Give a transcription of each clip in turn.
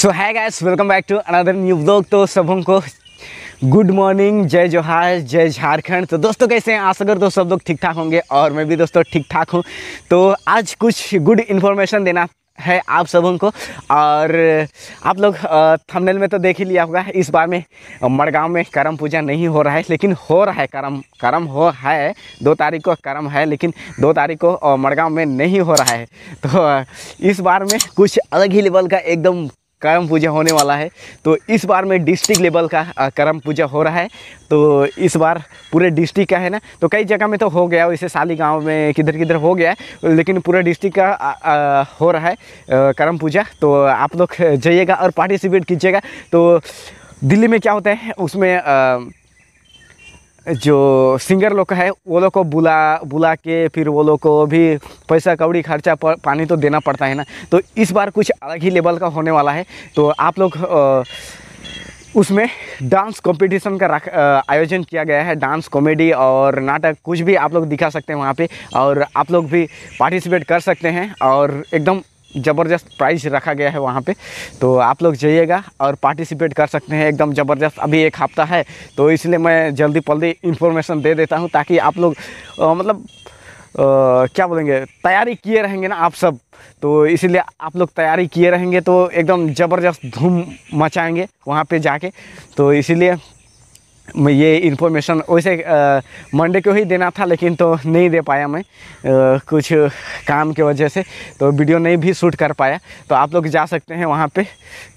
so hi guys welcome back to another new blog तो सबों को गुड मॉर्निंग जय जोहार जय झारखंड तो दोस्तों कैसे हैं आशा कर तो सब लोग ठीक ठाक होंगे और मैं भी दोस्तों ठीक ठाक हूँ तो आज कुछ गुड इन्फॉर्मेशन देना है आप सबों को और आप लोग थंबनेल में तो देख ही लिया होगा इस बार में मड़गांव में करम पूजा नहीं हो रहा है लेकिन हो रहा है करम करम हो है दो तारीख को करम है लेकिन दो तारीख को मड़गांव में नहीं हो रहा है तो इस बार में कुछ अलग ही लेवल का एकदम करम पूजा होने वाला है तो इस बार में डिस्ट्रिक्ट लेवल का करम पूजा हो रहा है तो इस बार पूरे डिस्ट्रिक्ट का है ना तो कई जगह में तो हो गया वैसे साली गांव में किधर किधर हो गया है लेकिन पूरे डिस्ट्रिक्ट का आ, आ, हो रहा है करम पूजा तो आप लोग जाइएगा और पार्टिसिपेट कीजिएगा तो दिल्ली में क्या होता है उसमें आ, जो सिंगर लोग का है वो लोग को बुला बुला के फिर वो लोग को भी पैसा कौड़ी खर्चा पानी तो देना पड़ता है ना तो इस बार कुछ अलग ही लेवल का होने वाला है तो आप लोग उसमें डांस कंपटीशन का रख आयोजन किया गया है डांस कॉमेडी और नाटक कुछ भी आप लोग दिखा सकते हैं वहाँ पे और आप लोग भी पार्टिसिपेट कर सकते हैं और एकदम ज़बरदस्त प्राइस रखा गया है वहाँ पे तो आप लोग जाइएगा और पार्टिसिपेट कर सकते हैं एकदम ज़बरदस्त अभी एक हफ़्ता है तो इसलिए मैं जल्दी पल्दी इन्फॉर्मेशन दे देता हूँ ताकि आप लोग आ, मतलब आ, क्या बोलेंगे तैयारी किए रहेंगे ना आप सब तो इसलिए आप लोग तैयारी किए रहेंगे तो एकदम ज़बरदस्त धूम मचाएँगे वहाँ पर जाके तो इसीलिए ये इन्फॉर्मेशन वैसे मंडे को ही देना था लेकिन तो नहीं दे पाया मैं आ, कुछ काम के वजह से तो वीडियो नहीं भी शूट कर पाया तो आप लोग जा सकते हैं वहाँ पे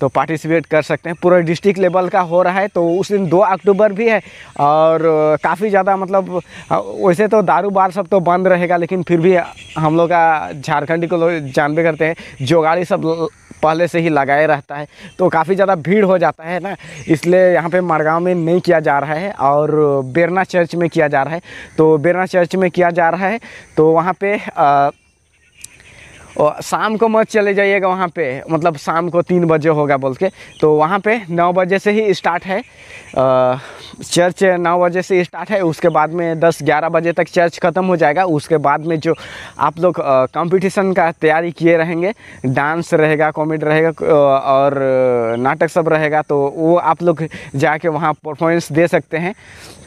तो पार्टिसिपेट कर सकते हैं पूरा डिस्ट्रिक्ट लेवल का हो रहा है तो उस दिन दो अक्टूबर भी है और काफ़ी ज़्यादा मतलब वैसे तो दारू बार सब तो बंद रहेगा लेकिन फिर भी हम लोग का झारखंडी को लोग जानबे करते हैं जोगाड़ी सब पहले से ही लगाए रहता है तो काफ़ी ज़्यादा भीड़ हो जाता है ना इसलिए यहाँ पे मड़गांव में नहीं किया जा रहा है और बेरना चर्च में किया जा रहा है तो बेरना चर्च में किया जा रहा है तो वहाँ पर और शाम को मत चले जाइएगा वहाँ पे मतलब शाम को तीन बजे होगा बोल के तो वहाँ पे नौ बजे से ही स्टार्ट है चर्च नौ बजे से स्टार्ट है उसके बाद में दस ग्यारह बजे तक चर्च ख़त्म हो जाएगा उसके बाद में जो आप लोग कंपटीशन का तैयारी किए रहेंगे डांस रहेगा कॉमेडी रहेगा और नाटक सब रहेगा तो वो आप लोग जाके वहाँ परफॉर्मेंस दे सकते हैं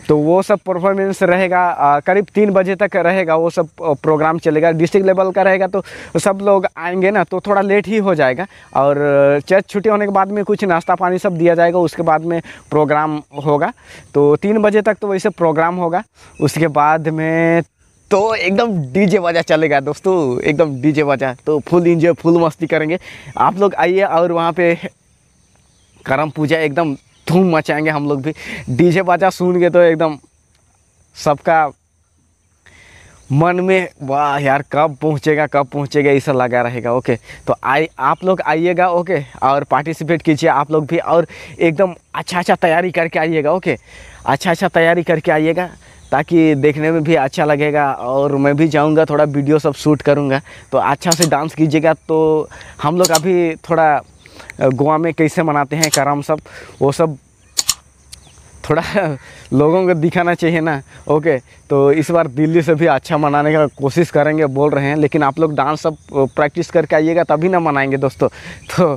तो वो सब परफॉर्मेंस रहेगा करीब तीन बजे तक रहेगा वो सब प्रोग्राम चलेगा डिस्ट्रिक्ट लेवल का रहेगा तो सब सब लोग आएंगे ना तो थोड़ा लेट ही हो जाएगा और चर्च छुट्टी होने के बाद में कुछ नाश्ता पानी सब दिया जाएगा उसके बाद में प्रोग्राम होगा तो तीन बजे तक तो वैसे प्रोग्राम होगा उसके बाद में तो एकदम डीजे बजा चलेगा दोस्तों एकदम डीजे बजा तो फुल इंजॉय फुल मस्ती करेंगे आप लोग आइए और वहाँ पे करम पूजा एकदम धूम मचाएंगे हम लोग भी डीजे बाजा सुन के तो एकदम सबका मन में वाह यार कब पहुंचेगा कब पहुंचेगा ऐसा लगा रहेगा ओके तो आई आप लोग आइएगा ओके और पार्टिसिपेट कीजिए आप लोग भी और एकदम अच्छा अच्छा तैयारी करके आइएगा ओके अच्छा अच्छा तैयारी करके आइएगा ताकि देखने में भी अच्छा लगेगा और मैं भी जाऊंगा थोड़ा वीडियो सब शूट करूंगा तो अच्छा से डांस कीजिएगा तो हम लोग अभी थोड़ा गोवा में कैसे मनाते हैं करम सब वो सब थोड़ा लोगों को दिखाना चाहिए ना ओके तो इस बार दिल्ली से भी अच्छा मनाने का कोशिश करेंगे बोल रहे हैं लेकिन आप लोग डांस सब प्रैक्टिस करके आइएगा तभी ना मनाएंगे दोस्तों तो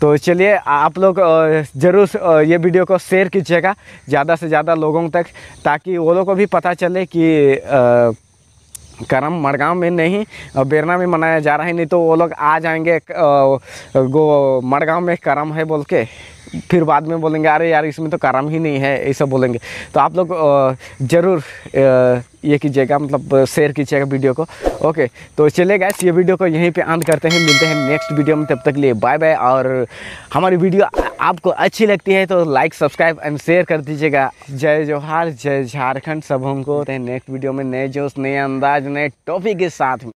तो चलिए आप लोग ज़रूर ये वीडियो को शेयर कीजिएगा ज़्यादा से ज़्यादा लोगों तक ताकि वो लोग को भी पता चले कि करम मड़गांव में नहीं बेरना में मनाया जा रहा है नहीं तो वो लोग आ जाएंगे गो मड़गांव में करम है बोल के फिर बाद में बोलेंगे अरे यार इसमें तो करम ही नहीं है ये सब बोलेंगे तो आप लोग ज़रूर ये कीजिएगा मतलब शेयर कीजिएगा वीडियो को ओके तो चले गए ये वीडियो को यहीं पे अंत करते हैं मिलते हैं नेक्स्ट वीडियो में तब तक लिए बाय बाय और हमारी वीडियो आपको अच्छी लगती है तो लाइक सब्सक्राइब एंड शेयर कर दीजिएगा जय जोहार जय झारखंड सब हमको नेक्स्ट वीडियो में नए जोश नए अंदाज नए टॉपिक के साथ